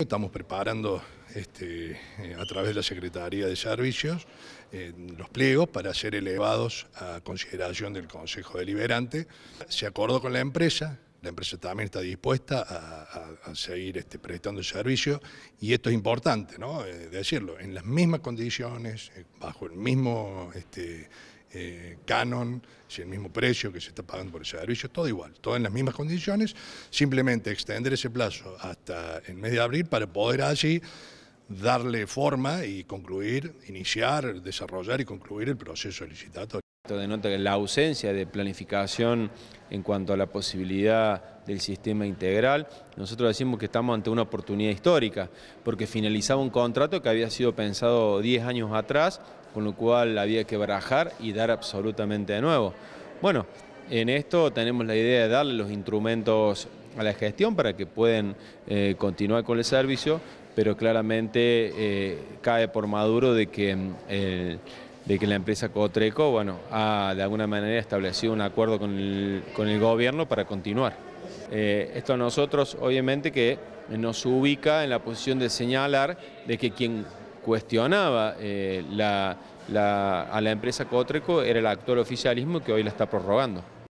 Estamos preparando este, eh, a través de la Secretaría de Servicios eh, los pliegos para ser elevados a consideración del Consejo Deliberante. Se acordó con la empresa, la empresa también está dispuesta a, seguir este, prestando el servicio y esto es importante, ¿no? Eh, decirlo, en las mismas condiciones, bajo el mismo... Este, eh, Canon, si el mismo precio que se está pagando por ese servicio, todo igual, todo en las mismas condiciones, simplemente extender ese plazo hasta el mes de abril para poder así darle forma y concluir, iniciar, desarrollar y concluir el proceso licitatorio. Esto denota la ausencia de planificación en cuanto a la posibilidad del sistema integral. Nosotros decimos que estamos ante una oportunidad histórica, porque finalizaba un contrato que había sido pensado 10 años atrás con lo cual había que barajar y dar absolutamente de nuevo. Bueno, en esto tenemos la idea de darle los instrumentos a la gestión para que puedan eh, continuar con el servicio, pero claramente eh, cae por maduro de que, mm, de que la empresa Cotreco bueno, ha de alguna manera establecido un acuerdo con el, con el gobierno para continuar. Eh, esto a nosotros obviamente que nos ubica en la posición de señalar de que quien cuestionaba eh, a la empresa Cotreco era el actual oficialismo que hoy la está prorrogando.